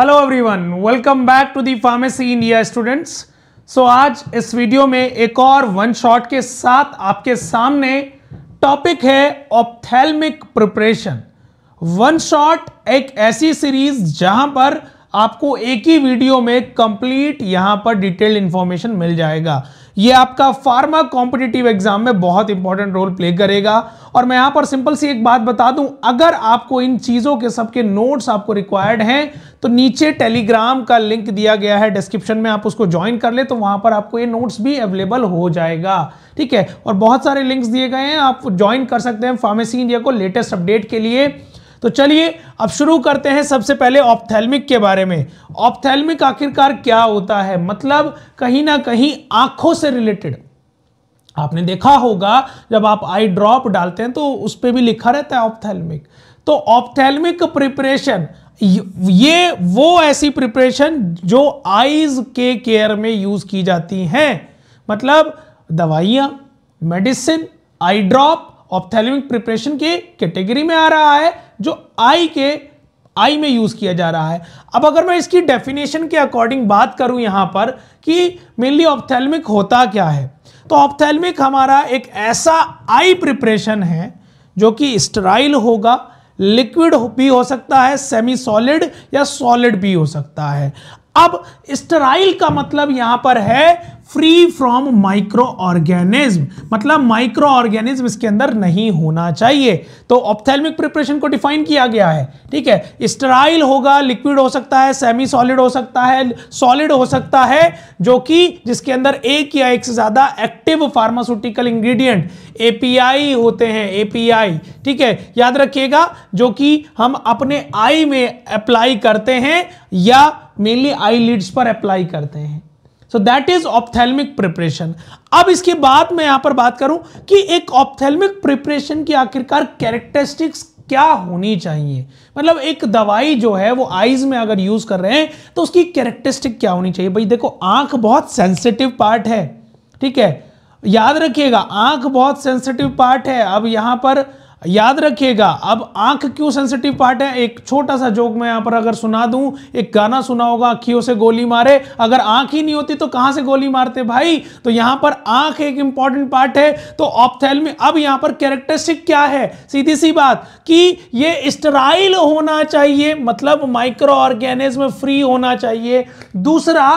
hello everyone welcome back to the pharmacy India students so आज इस video में एक और वन शॉट के साथ आपके सामने टॉपिक है ऑप्थेलमिक प्रिपरेशन वन शॉट एक ऐसी सीरीज जहां पर आपको एक ही वीडियो में कंप्लीट यहां पर डिटेल इंफॉर्मेशन मिल जाएगा ये आपका फार्मा कॉम्पिटिटिव एग्जाम में बहुत इंपॉर्टेंट रोल प्ले करेगा और मैं यहां पर सिंपल सी एक बात बता दूं अगर आपको इन चीजों के सबके नोट्स आपको रिक्वायर्ड हैं तो नीचे टेलीग्राम का लिंक दिया गया है डिस्क्रिप्शन में आप उसको ज्वाइन कर ले तो वहां पर आपको ये नोट्स भी अवेलेबल हो जाएगा ठीक है और बहुत सारे लिंक्स दिए गए हैं आप ज्वाइन कर सकते हैं फार्मेसी इंडिया को लेटेस्ट अपडेट के लिए तो चलिए अब शुरू करते हैं सबसे पहले ऑप्थेलमिक के बारे में ऑप्थेलमिक आखिरकार क्या होता है मतलब कहीं ना कहीं आंखों से रिलेटेड आपने देखा होगा जब आप आई ड्रॉप डालते हैं तो उस पर भी लिखा रहता है ऑप्थेलमिक तो ऑप्थेलमिक प्रिपरेशन ये वो ऐसी प्रिपरेशन जो आईज के केयर में यूज की जाती हैं मतलब दवाइयां medicine eye drop ophthalmic preparation की कैटेगरी में आ रहा है जो आई के आई में यूज़ किया जा रहा है अब अगर मैं इसकी डेफिनेशन के अकॉर्डिंग बात करूं यहां पर कि मेनली ऑप्थेलमिक होता क्या है तो ऑप्थेलमिक हमारा एक ऐसा आई प्रिपरेशन है जो कि स्टराइल होगा लिक्विड भी हो सकता है सेमी सॉलिड या सॉलिड भी हो सकता है अब स्टराइल का मतलब यहां पर है फ्री फ्रॉम माइक्रो ऑर्गेनिज्म मतलब माइक्रो ऑर्गेनिज्म इसके अंदर नहीं होना चाहिए तो ऑप्थेलमिक प्रिपरेशन को डिफाइन किया गया है ठीक है स्टराइल होगा लिक्विड हो सकता है सेमी सॉलिड हो सकता है सॉलिड हो सकता है जो कि जिसके अंदर एक या एक से ज्यादा एक्टिव फार्मास्यूटिकल इंग्रेडिएंट एपीआई होते हैं एपीआई ठीक है याद रखिएगा जो कि हम अपने आई में अप्लाई करते हैं या मेनली आई लीड्स पर अप्लाई करते हैं so that is ophthalmic preparation अब इसके बाद मैं यहां पर बात करूं कि एक ऑप्थेलमिक प्रिपरेशन की आखिरकार कैरेक्टरिस्टिक्स क्या होनी चाहिए मतलब एक दवाई जो है वो आईज में अगर यूज कर रहे हैं तो उसकी कैरेक्टरिस्टिक क्या होनी चाहिए भाई देखो आंख बहुत सेंसिटिव पार्ट है ठीक है याद रखिएगा आंख बहुत सेंसिटिव पार्ट है अब यहां पर याद रखिएगा अब आंख क्यों सेंसिटिव पार्ट है एक छोटा सा जोक मैं यहां पर अगर सुना दूं एक गाना सुना होगा आंखियों से गोली मारे अगर आंख ही नहीं होती तो कहां से गोली मारते भाई तो यहां पर आंख एक इंपॉर्टेंट पार्ट है तो ऑप्थेल में अब यहां पर कैरेक्टरिस्टिक क्या है सीधी सी बात कि ये स्टराइल होना चाहिए मतलब माइक्रो ऑर्गेनिज्म फ्री होना चाहिए दूसरा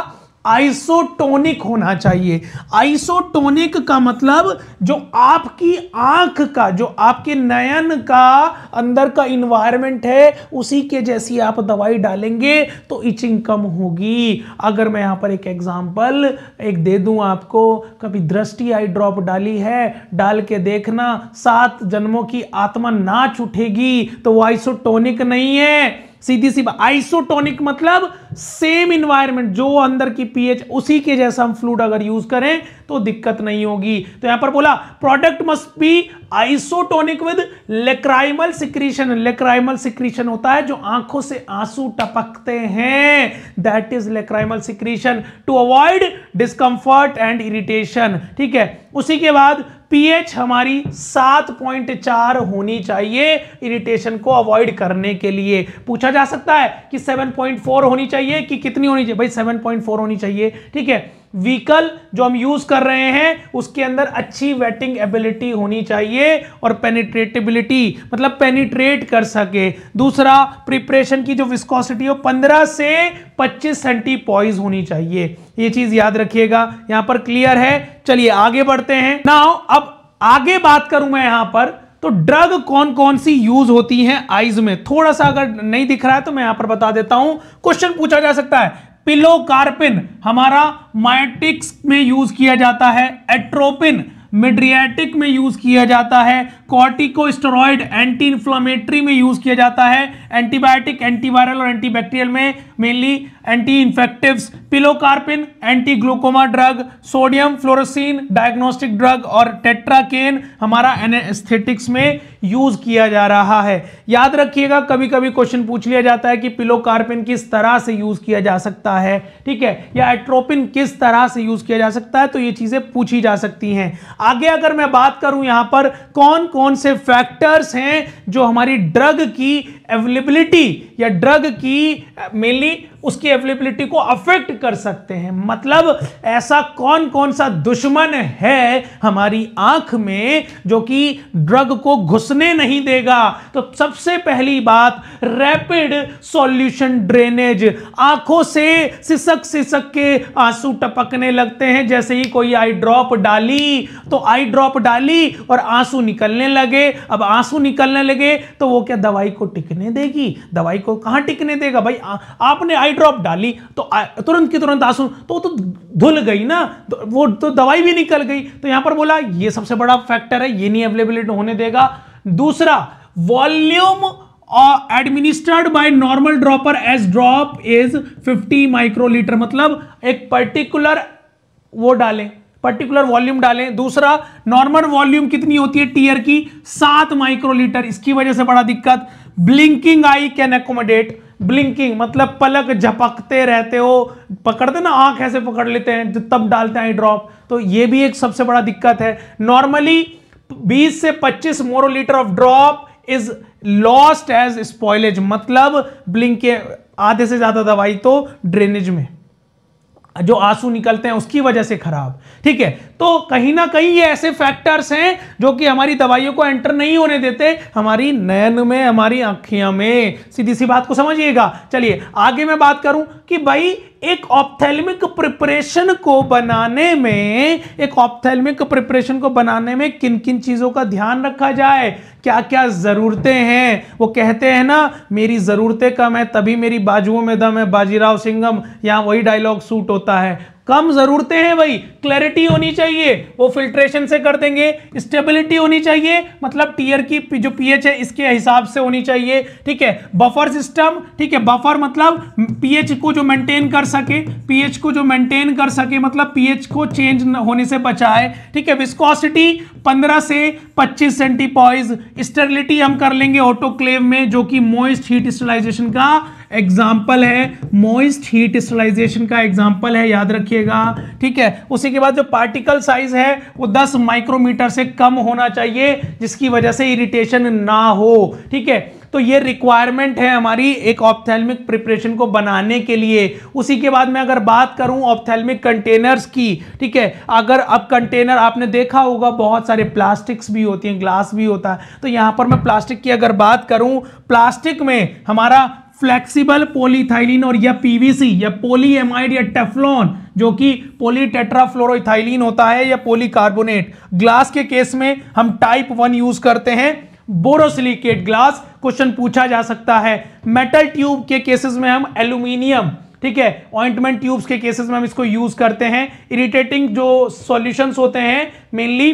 आइसोटोनिक होना चाहिए आइसोटोनिक का मतलब जो आपकी आंख का जो आपके नयन का अंदर का इन्वायरमेंट है उसी के जैसी आप दवाई डालेंगे तो इचिंग कम होगी अगर मैं यहाँ पर एक एग्जाम्पल एक दे दूँ आपको कभी दृष्टि आई ड्रॉप डाली है डाल के देखना सात जन्मों की आत्मा नाच उठेगी तो वो आइसोटोनिक नहीं है सीधी सी बात आइसोटोनिक मतलब सेम इन्वायरमेंट जो अंदर की पीएच उसी के जैसा हम फ्लूड अगर यूज करें तो दिक्कत नहीं होगी तो यहां पर बोला product must be isotonic with lacrimal secretion lacrimal secretion होता है जो आंखों से आंसू टपकते हैं that is lacrimal secretion to avoid discomfort and irritation ठीक है उसी के बाद पीएच हमारी 7.4 होनी चाहिए इरिटेशन को अवॉइड करने के लिए पूछा जा सकता है कि 7.4 होनी चाहिए कि कितनी होनी चाहिए भाई 7.4 होनी चाहिए ठीक है व्हीकल जो हम यूज कर रहे हैं उसके अंदर अच्छी वेटिंग एबिलिटी होनी चाहिए और पेनिट्रेटेबिलिटी मतलब पेनिट्रेट कर सके दूसरा प्रिपरेशन की जो विस्कोसिटी हो 15 से 25 सेंटी पॉइज होनी चाहिए ये चीज याद रखिएगा यहां पर क्लियर है चलिए आगे बढ़ते हैं ना अब आगे बात करूं मैं यहां पर तो ड्रग कौन कौन सी यूज होती हैं आइज में थोड़ा सा अगर नहीं दिख रहा है तो मैं यहां पर बता देता हूं क्वेश्चन पूछा जा सकता है पिलोकार्पिन हमारा माइटिक्स में यूज किया जाता है एट्रोपिन मिड्रियाटिक में यूज किया जाता है कॉर्टिकोस्टेरॉइड एंटी इन्फ्लामेटरी में यूज किया जाता है एंटीबायोटिक एंटीवायरल और एंटीबैक्टीरियल में mainly anti infective pilocarpine anti glaucoma drug sodium fluorescein diagnostic drug और टेट्राकेन हमारा एनेस्थेटिक्स में यूज किया जा रहा है याद रखिएगा कभी कभी क्वेश्चन पूछ लिया जाता है कि कार्पिन किस तरह से यूज किया जा सकता है ठीक है या एट्रोपिन किस तरह से यूज किया जा सकता है तो ये चीजें पूछी जा सकती हैं आगे अगर मैं बात करूं यहां पर कौन कौन से फैक्टर्स हैं जो हमारी ड्रग की अवेलेबिलिटी या ड्रग की मेनली उसकी अवेलेबिलिटी को अफेक्ट कर सकते हैं मतलब ऐसा कौन कौन सा दुश्मन है हमारी आंख में जो कि ड्रग को घुस उसने नहीं देगा तो सबसे पहली बात रैपिड सॉल्यूशन ड्रेनेज आंखों से सिसक सिसक के आंसू टपकने लगते हैं जैसे ही कोई आई ड्रॉप डाली तो आई ड्रॉप डाली और आंसू निकलने लगे अब आंसू निकलने लगे तो वो क्या दवाई को टिकने देगी दवाई को कहां टिकने देगा भाई आ, आपने आई ड्रॉप डाली तो आ, तुरंत की तुरंत आंसू तो तो धुल गई ना तो वो तो दवाई भी निकल गई तो यहां पर बोला ये सबसे बड़ा फैक्टर है ये नहीं अवेलेबिलिटी होने देगा दूसरा volume administered by normal dropper as drop is 50 microlitre मतलब एक पर्टिकुलर वो डालें पर्टिकुलर वॉल्यूम डालें दूसरा नॉर्मल वॉल्यूम कितनी होती है टीयर की सात माइक्रोलीटर इसकी वजह से बड़ा दिक्कत blinking eye can accommodate blinking मतलब पलक झपकते रहते हो पकड़ते ना आंख ऐसे पकड़ लेते हैं तब डालते हैं ड्रॉप तो ये भी एक सबसे बड़ा दिक्कत है नॉर्मली 20 से 25 microlitre of drop is lost as spoilage मतलब ब्लिंक के आधे से ज्यादा दवाई तो ड्रेनेज में जो आंसू निकलते हैं उसकी वजह से खराब ठीक है तो कहीं ना कहीं ये ऐसे फैक्टर्स हैं जो कि हमारी दवाइयों को एंटर नहीं होने देते हमारी नयन में हमारी आंखियां में सीधी सी बात को समझिएगा चलिए आगे मैं बात करूं कि भाई एक ऑप्थेलमिक प्रिपरेशन को बनाने में एक ऑप्थेलमिक प्रिपरेशन को बनाने में किन किन चीज़ों का ध्यान रखा जाए क्या क्या ज़रूरतें हैं वो कहते हैं ना मेरी ज़रूरतें कम है तभी मेरी बाजुओं में दम है बाजीराव सिंगम यहाँ वही डायलॉग सूट होता है कम जरूरतें हैं भाई क्लैरिटी होनी चाहिए वो फिल्ट्रेशन से कर देंगे स्टेबिलिटी होनी चाहिए मतलब टीयर की जो पीएच है इसके हिसाब से होनी चाहिए ठीक है बफर सिस्टम ठीक है बफर मतलब पीएच को जो मेंटेन कर सके पीएच को जो मेंटेन कर सके मतलब पीएच को चेंज होने से बचाए ठीक है विस्कोसिटी 15 से 25 सेंटीपॉइज स्टेबिलिटी हम कर लेंगे ऑटोक्लेव में जो कि मोइस्ट हीट स्टेलाइजेशन का एग्जाम्पल है मोइस्ट हीट स्टलाइजेशन का एग्जाम्पल है याद रखिएगा ठीक है उसी के बाद जो पार्टिकल साइज है वो 10 माइक्रोमीटर से कम होना चाहिए जिसकी वजह से इरिटेशन ना हो ठीक है तो ये रिक्वायरमेंट है हमारी एक ऑप्थेलमिक प्रिपरेशन को बनाने के लिए उसी के बाद मैं अगर बात करूं ऑप्थेलमिक कंटेनर्स की ठीक है अगर अब कंटेनर आपने देखा होगा बहुत सारे प्लास्टिक्स भी होती हैं ग्लास भी होता है तो यहाँ पर मैं प्लास्टिक की अगर बात करूं प्लास्टिक में हमारा फ्लेक्सिबल पोलीथाइलिन और या पीवीसी या पोलीएमाइड या टेफ्लॉन जो कि पोलीटेट्राफ्लोरोथाइलिन होता है या पोलीकार्बोनेट ग्लास के केस में हम टाइप वन यूज करते हैं बोरोसिलिकेट ग्लास क्वेश्चन पूछा जा सकता है मेटल ट्यूब के केसेस में हम एल्यूमिनियम ठीक है ऑइंटमेंट ट्यूब्स के केसेस में हम इसको यूज करते हैं इरिटेटिंग जो सॉल्यूशंस होते हैं मेनली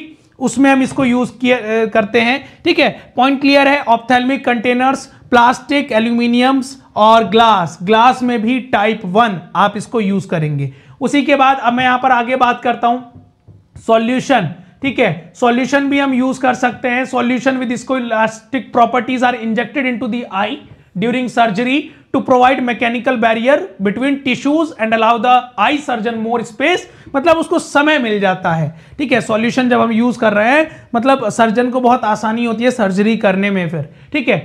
उसमें हम इसको यूज किया करते हैं ठीक है पॉइंट क्लियर है ऑप्थेलमिक कंटेनर्स प्लास्टिक एल्यूमिनियम्स और ग्लास ग्लास में भी टाइप वन आप इसको यूज करेंगे उसी के बाद अब मैं यहां पर आगे बात करता हूं सॉल्यूशन ठीक है सॉल्यूशन भी हम यूज कर सकते हैं सॉल्यूशन विद इसको elastic properties are injected into the eye during surgery to provide mechanical barrier between tissues and allow the eye surgeon more space मतलब उसको समय मिल जाता है ठीक है सॉल्यूशन जब हम यूज कर रहे हैं मतलब सर्जन को बहुत आसानी होती है सर्जरी करने में फिर ठीक है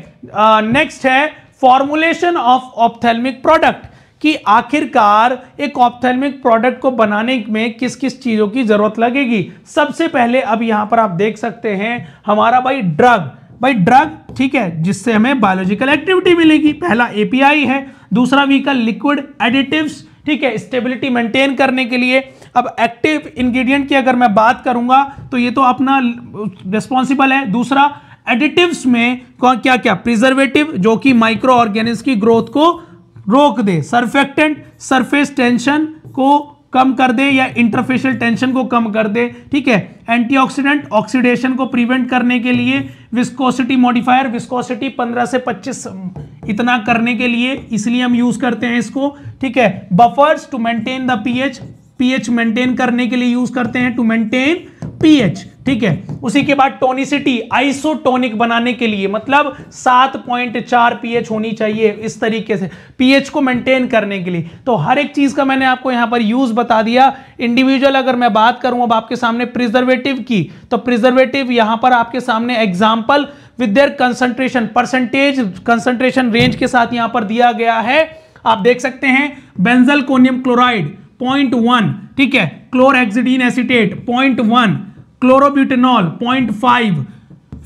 नेक्स्ट है फॉर्मुलेशन ऑफ ऑप्थेलमिक प्रोडक्ट कि आखिरकार एक ऑप्थेलमिक प्रोडक्ट को बनाने में किस किस चीज़ों की ज़रूरत लगेगी सबसे पहले अब यहां पर आप देख सकते हैं हमारा भाई ड्रग भाई ड्रग ठीक है जिससे हमें बायोलॉजिकल एक्टिविटी मिलेगी पहला एपीआई है दूसरा व्हीकल लिक्विड एडिटिव्स ठीक है स्टेबिलिटी मेंटेन करने के लिए अब एक्टिव इंग्रेडिएंट की अगर मैं बात करूंगा तो ये तो अपना रिस्पॉन्सिबल है दूसरा एडिटिव्स में क्या क्या प्रिजर्वेटिव जो कि माइक्रो ऑर्गेनिज की ग्रोथ को रोक दे सरफेक्टेंट सरफेस टेंशन को कम कर दे या इंटरफेशियल टेंशन को कम कर दे ठीक है एंटीऑक्सीडेंट ऑक्सीडेशन को प्रिवेंट करने के लिए विस्कोसिटी मॉडिफायर विस्कोसिटी 15 से 25 इतना करने के लिए इसलिए हम यूज करते हैं इसको ठीक है buffers to maintain the pH pH maintain करने के लिए यूज करते हैं टू मेंटेन पीएच ठीक है उसी के बाद टोनिसिटी आइसोटोनिक बनाने के लिए मतलब 7.4 पीएच होनी चाहिए इस तरीके से पीएच को मेंटेन करने के लिए तो हर एक चीज का मैंने आपको यहां पर यूज बता दिया इंडिविजुअल अगर मैं बात करूं अब आपके सामने प्रिजर्वेटिव की तो प्रिजर्वेटिव यहां पर आपके सामने example with concentration percentage concentration range के साथ यहां पर दिया गया है आप देख सकते हैं बेंजल क्लोराइड पॉइंट वन ठीक है chlorhexidine acetate point one chlorobutanol 0.5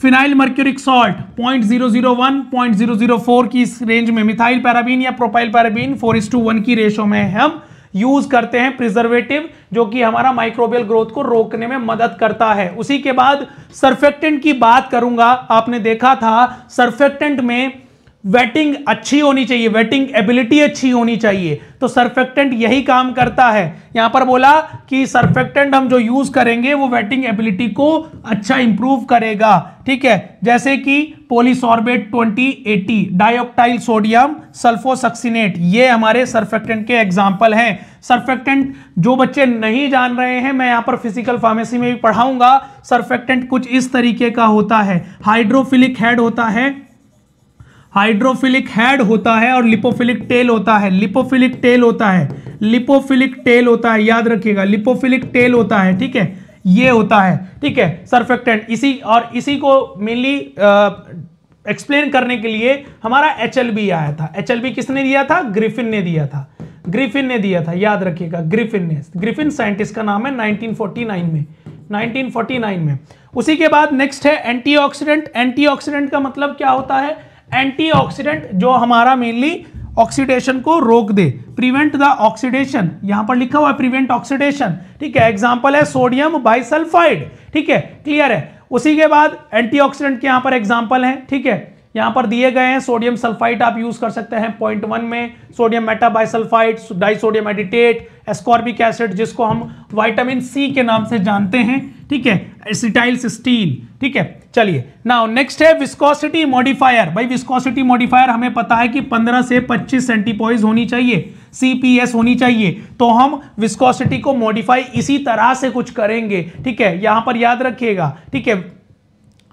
phenyl mercuric salt 0.001 0.004 की इस रेंज में मिथाइल पैराबीन या प्रोपाइल पैराबीन टू वन की रेशो में हम यूज करते हैं प्रिजर्वेटिव जो कि हमारा माइक्रोबियल ग्रोथ को रोकने में मदद करता है उसी के बाद सरफेक्टेंट की बात करूंगा आपने देखा था सरफेक्टेंट में वेटिंग अच्छी होनी चाहिए वेटिंग एबिलिटी अच्छी होनी चाहिए तो सरफेक्टेंट यही काम करता है यहां पर बोला कि सरफेक्टेंट हम जो यूज करेंगे वो वेटिंग एबिलिटी को अच्छा इंप्रूव करेगा ठीक है जैसे कि पोलिसॉर्बेट 2080 डायोक्टाइल सोडियम सल्फोसक्सिनेट ये हमारे सरफेक्टेंट के एग्जाम्पल हैं सरफेक्टेंट जो बच्चे नहीं जान रहे हैं मैं यहाँ पर फिजिकल फार्मेसी में भी पढ़ाऊंगा सरफेक्टेंट कुछ इस तरीके का होता है हाइड्रोफिलिक हेड होता है हाइड्रोफिलिक हेड होता है और लिपोफिलिक टेल होता है लिपोफिलिक टेल होता है लिपोफिलिक टेल होता है याद रखिएगा लिपोफिलिक टेल होता है ठीक है ये होता है ठीक है सरफेक्टेंट इसी और इसी को मेनली एक्सप्लेन करने के लिए हमारा एच आया था एच किसने दिया था ग्रिफिन ने दिया था ग्रिफिन ने दिया था याद रखिएगा ग्रिफिन ने ग्रिफिन साइंटिस्ट का नाम है 1949 में 1949 में उसी के बाद नेक्स्ट है एंटीऑक्सीडेंट एंटीऑक्सीडेंट का मतलब क्या होता है एंटीऑक्सीडेंट जो हमारा मेनली ऑक्सीडेशन को रोक दे प्रिवेंट द ऑक्सीडेशन यहां पर लिखा हुआ है प्रिवेंट ऑक्सीडेशन ठीक है एग्जांपल है सोडियम बाइसल्फाइड ठीक है क्लियर है उसी के बाद एंटीऑक्सीडेंट के यहां पर एग्जांपल है ठीक है यहाँ पर दिए गए हैं सोडियम सल्फाइट आप यूज कर सकते हैं पॉइंट वन में sodium metabisulphite disodium edetate ascorbic acid जिसको हम वाइटामिन सी के नाम से जानते हैं ठीक है एसिटाइल सिस्टीन ठीक है चलिए नाउ नेक्स्ट है विस्कोसिटी मॉडिफायर भाई विस्कोसिटी मॉडिफायर हमें पता है कि 15 से 25 सेंटीपॉइज होनी चाहिए सीपीएस होनी चाहिए तो हम विस्कोसिटी को मॉडिफाई इसी तरह से कुछ करेंगे ठीक है यहां पर याद रखिएगा ठीक है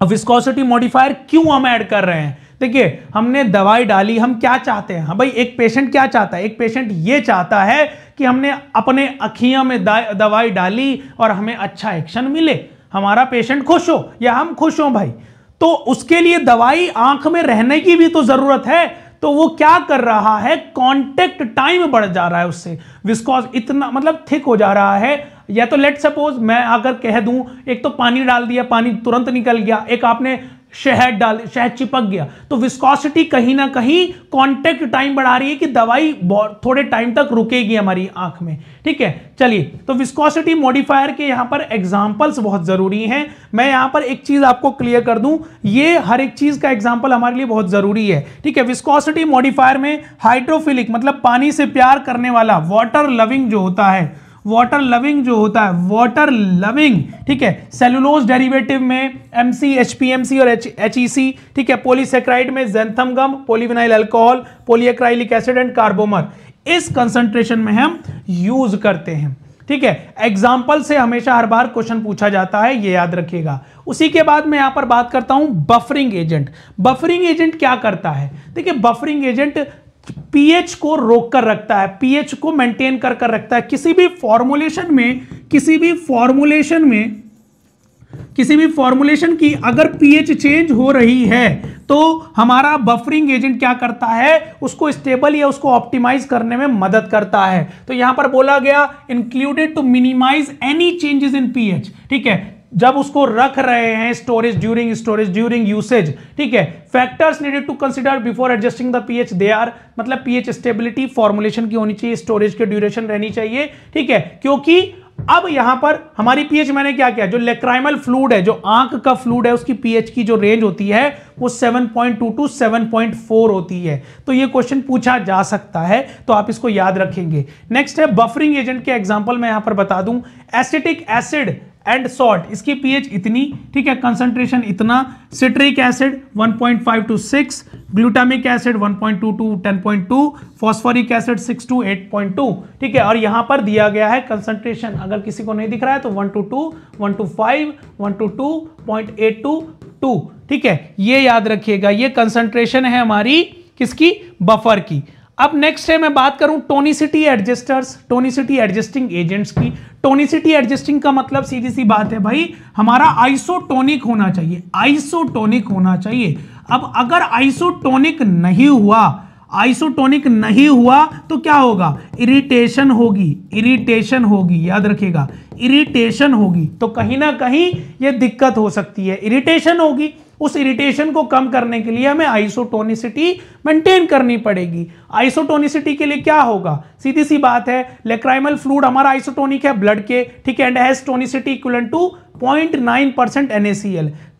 अब विस्कोसिटी मॉडिफायर क्यों हम ऐड कर रहे हैं देखिए हमने दवाई डाली हम क्या चाहते हैं हाँ भाई एक पेशेंट क्या चाहता है एक पेशेंट ये चाहता है कि हमने अपने अखियाँ में दवाई डाली और हमें अच्छा एक्शन मिले हमारा पेशेंट खुश हो या हम खुश हों भाई तो उसके लिए दवाई आंख में रहने की भी तो जरूरत है तो वो क्या कर रहा है कांटेक्ट टाइम बढ़ जा रहा है उससे विस्कॉस इतना मतलब थिक हो जा रहा है या तो लेट सपोज मैं अगर कह दूं एक तो पानी डाल दिया पानी तुरंत निकल गया एक आपने शहद डाल शहद चिपक गया तो विस्कोसिटी कहीं ना कहीं कॉन्टेक्ट टाइम बढ़ा रही है कि दवाई थोड़े टाइम तक रुकेगी हमारी आंख में ठीक है चलिए तो विस्कोसिटी मॉडिफायर के यहाँ पर एग्जाम्पल्स बहुत ज़रूरी हैं मैं यहाँ पर एक चीज़ आपको क्लियर कर दूँ ये हर एक चीज़ का एग्जाम्पल हमारे लिए बहुत ज़रूरी है ठीक है विस्कॉसिटी मॉडिफायर में हाइड्रोफिलिक मतलब पानी से प्यार करने वाला वाटर लविंग जो होता है वाटर लविंग जो होता है वाटर लविंग ठीक है सेलुलोज डेरिवेटिव में M C H P M C और एच ई सी ठीक है पोलीसेक्राइड में xanthan gum polyvinyl alcohol polyacrylic acid and carbomer इस कंसंट्रेशन में हम यूज करते हैं ठीक है एग्जाम्पल से हमेशा हर बार क्वेश्चन पूछा जाता है ये याद रखिएगा उसी के बाद मैं यहां पर बात करता हूं बफरिंग एजेंट बफरिंग एजेंट क्या करता है देखिए बफरिंग एजेंट पीएच को रोक कर रखता है पीएच को मेंटेन कर कर रखता है किसी भी फॉर्मुलेशन में किसी भी फॉर्मुलेशन में किसी भी फॉर्मुलेशन की अगर पीएच चेंज हो रही है तो हमारा बफरिंग एजेंट क्या करता है उसको स्टेबल या उसको ऑप्टिमाइज करने में मदद करता है तो यहां पर बोला गया included to minimise any changes in pH ठीक है जब उसको रख रहे हैं storage during storage during usage ठीक है factors needed to consider before adjusting the pH they are मतलब पीएच स्टेबिलिटी फॉर्मुलेशन की होनी चाहिए स्टोरेज की ड्यूरेशन रहनी चाहिए ठीक है क्योंकि अब यहां पर हमारी पीएच मैंने क्या किया जो लेक्राइमल फ्लूड है जो आंख का फ्लूड है उसकी पीएच की जो रेंज होती है वो 7.2 टू 7.4 होती है तो ये क्वेश्चन पूछा जा सकता है तो आप इसको याद रखेंगे नेक्स्ट है बफरिंग एजेंट के एग्जांपल मैं यहां पर बता दूं एसिटिक एसिड एंड सॉल्ट इसकी पीएच इतनी ठीक है कंसंट्रेशन इतना citric acid 1.5 to 6 glutamic acid 1.2 to 10.2 phosphoric acid 6 to 8.2 ठीक है और यहां पर दिया गया है कंसंट्रेशन अगर किसी को नहीं दिख रहा है तो 1 टू 2 1 टू 5 1 टू 2.82 टू ठीक है ये याद रखिएगा ये कंसंट्रेशन है हमारी किसकी बफर की अब नेक्स्ट है मैं बात करूं tonicity adjusters tonicity adjusting agents की टोनिसिटी एडजस्टिंग का मतलब सीधी सी बात है भाई हमारा आइसोटोनिक होना चाहिए आइसोटोनिक होना चाहिए अब अगर आइसोटोनिक नहीं हुआ आइसोटोनिक नहीं हुआ तो क्या होगा इरिटेशन होगी इरिटेशन होगी याद रखिएगा इरिटेशन होगी तो कहीं ना कहीं ये दिक्कत हो सकती है इरिटेशन होगी उस इरिटेशन को कम करने के लिए हमें आइसोटोनिसिटी मेंटेन करनी पड़ेगी आइसोटोनिसिटी के लिए क्या होगा सीधी सी बात है लेक्राइमल फ्लूड हमारा आइसोटोनिक है ब्लड के ठीक है and has tonicity equal to point nine percent N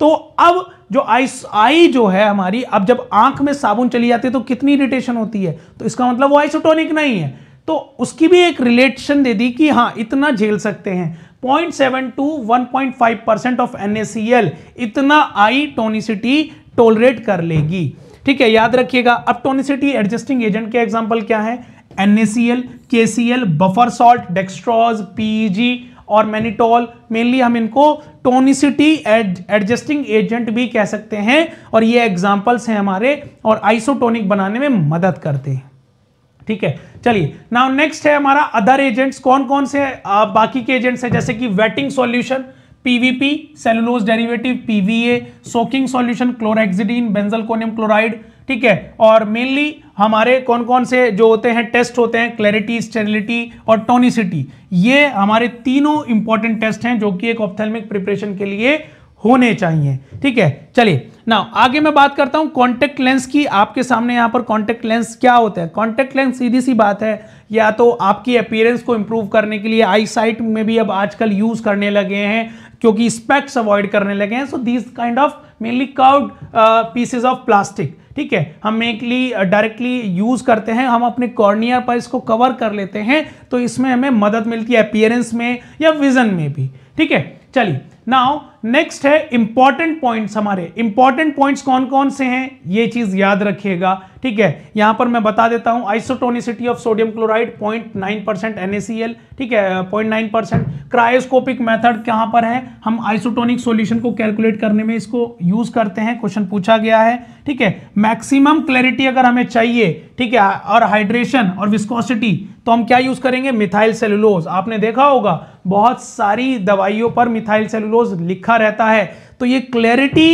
तो अब जो आइस आई जो है हमारी अब जब आंख में साबुन चली जाती है तो कितनी इरिटेशन होती है तो इसका मतलब वो आइसोटोनिक नहीं है तो उसकी भी एक रिलेशन दे दी कि हाँ इतना झेल सकते हैं 0.7 टू 1.5 परसेंट ऑफ NaCl इतना आई टोनिसिटी टोलरेट कर लेगी ठीक है याद रखिएगा अब टोनिसिटी एडजस्टिंग एजेंट के एग्जाम्पल क्या है NaCl, KCl, buffer salt dextrose PEG और मैनिटोल मेनली हम इनको टोनिसिटी एडजस्टिंग एजेंट भी कह सकते हैं और ये एग्जाम्पल्स हैं हमारे और आइसोटोनिक बनाने में मदद करते हैं ठीक है चलिए नाउ नेक्स्ट है हमारा अदर एजेंट्स कौन कौन से बाकी के एजेंट्स हैं जैसे कि wetting solution PVP cellulose derivative PVA soaking solution chlorhexidine benzalkonium chloride ठीक है और मेनली हमारे कौन कौन से जो होते हैं टेस्ट होते हैं क्लैरिटी स्टेरिलिटी और टोनिसिटी ये हमारे तीनों इंपॉर्टेंट टेस्ट हैं जो कि एक ऑप्थेलमिक प्रिपरेशन के लिए होने चाहिए ठीक है चलिए ना आगे मैं बात करता हूँ कॉन्टेक्ट लेंस की आपके सामने यहाँ पर कॉन्टेक्ट लेंस क्या होता है कॉन्टेक्ट लेंस सीधी सी बात है या तो आपकी अपीयरेंस को इम्प्रूव करने के लिए आई साइट में भी अब आजकल यूज़ करने लगे हैं क्योंकि स्पेक्स अवॉइड करने लगे हैं so this kind of mainly curved pieces of plastic ठीक है हम मेनली डायरेक्टली यूज़ करते हैं हम अपने कॉर्नियर पर इसको कवर कर लेते हैं तो इसमें हमें मदद मिलती है अपीयरेंस में या विजन में भी ठीक है चलिए नाउ नेक्स्ट है इंपॉर्टेंट पॉइंट्स हमारे इंपॉर्टेंट पॉइंट्स कौन कौन से हैं ये चीज याद रखिएगा ठीक है यहां पर मैं बता देता हूं isotonicity of sodium chloride 0.9 percent NaCl ठीक है 0.9 परसेंट क्रायोस्कोपिक मेथड कहां पर है हम आइसोटोनिक सॉल्यूशन को कैलकुलेट करने में इसको यूज करते हैं क्वेश्चन पूछा गया है ठीक है मैक्सिमम क्लैरिटी अगर हमें चाहिए ठीक है और हाइड्रेशन और विस्कोसिटी तो हम क्या यूज करेंगे मिथाइल सेलुलोज आपने देखा होगा बहुत सारी दवाइयों पर मिथाइल सेलुलोज लिखा रहता है तो ये क्लैरिटी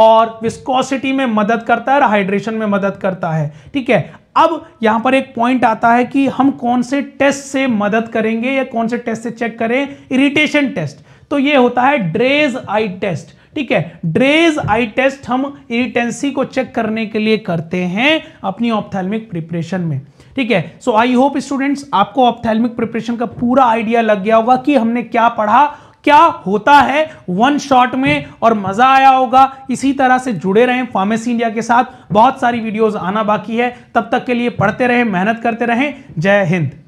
और विस्कोसिटी में मदद करता है और हाइड्रेशन में मदद करता है ठीक है अब यहां पर एक पॉइंट आता है कि हम कौन से टेस्ट से मदद करेंगे या कौन से टेस्ट से चेक करें इरिटेशन टेस्ट तो ये होता है ड्रेज आई टेस्ट ठीक है ड्रेज आई टेस्ट हम इरिटेंसी को चेक करने के लिए करते हैं अपनी ऑप्थेलमिक प्रिपरेशन में ठीक है सो आई होप स्टूडेंट्स आपको ऑप्थेलमिक प्रिपरेशन का पूरा आइडिया लग गया होगा कि हमने क्या पढ़ा क्या होता है वन शॉट में और मज़ा आया होगा इसी तरह से जुड़े रहें फार्मेसी इंडिया के साथ बहुत सारी वीडियोस आना बाकी है तब तक के लिए पढ़ते रहें मेहनत करते रहें जय हिंद